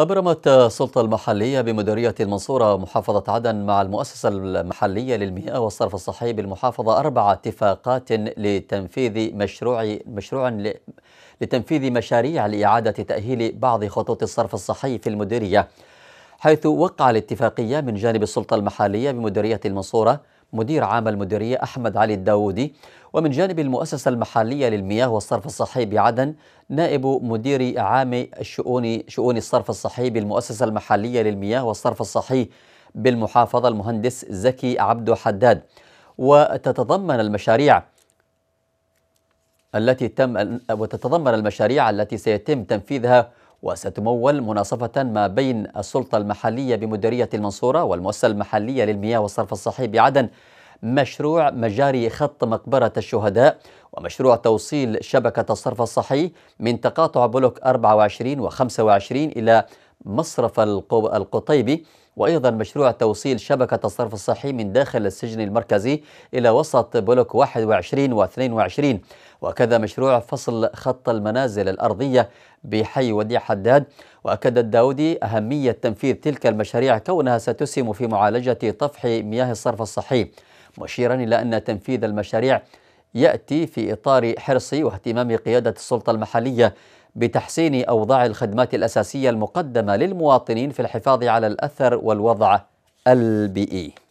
أبرمت السلطة المحلية بمديرية المنصورة محافظة عدن مع المؤسسة المحلية للمياه والصرف الصحي بالمحافظة أربع اتفاقات لتنفيذ مشروع مشروع لتنفيذ مشاريع لإعادة تأهيل بعض خطوط الصرف الصحي في المديرية حيث وقع الاتفاقية من جانب السلطة المحلية بمديرية المنصورة مدير عام المديرية أحمد علي الداودي ومن جانب المؤسسة المحلية للمياه والصرف الصحي بعدن نائب مدير عام الشؤون شؤون الصرف الصحي بالمؤسسة المحلية للمياه والصرف الصحي بالمحافظة المهندس زكي عبد حداد وتتضمن المشاريع التي تم وتتضمن المشاريع التي سيتم تنفيذها وستمول مناصفة ما بين السلطة المحلية بمديرية المنصورة والمؤسسة المحلية للمياه والصرف الصحي بعدن مشروع مجاري خط مقبرة الشهداء ومشروع توصيل شبكة الصرف الصحي من تقاطع بلوك 24 و 25 إلى مصرف القطيبي وأيضا مشروع توصيل شبكة الصرف الصحي من داخل السجن المركزي إلى وسط بلوك 21 و 22 وكذا مشروع فصل خط المنازل الأرضية بحي وديع حداد وأكد الداودي أهمية تنفيذ تلك المشاريع كونها ستسهم في معالجة طفح مياه الصرف الصحي مشيرا إلى أن تنفيذ المشاريع يأتي في إطار حرص واهتمام قيادة السلطة المحلية بتحسين أوضاع الخدمات الأساسية المقدمة للمواطنين في الحفاظ على الأثر والوضع البيئي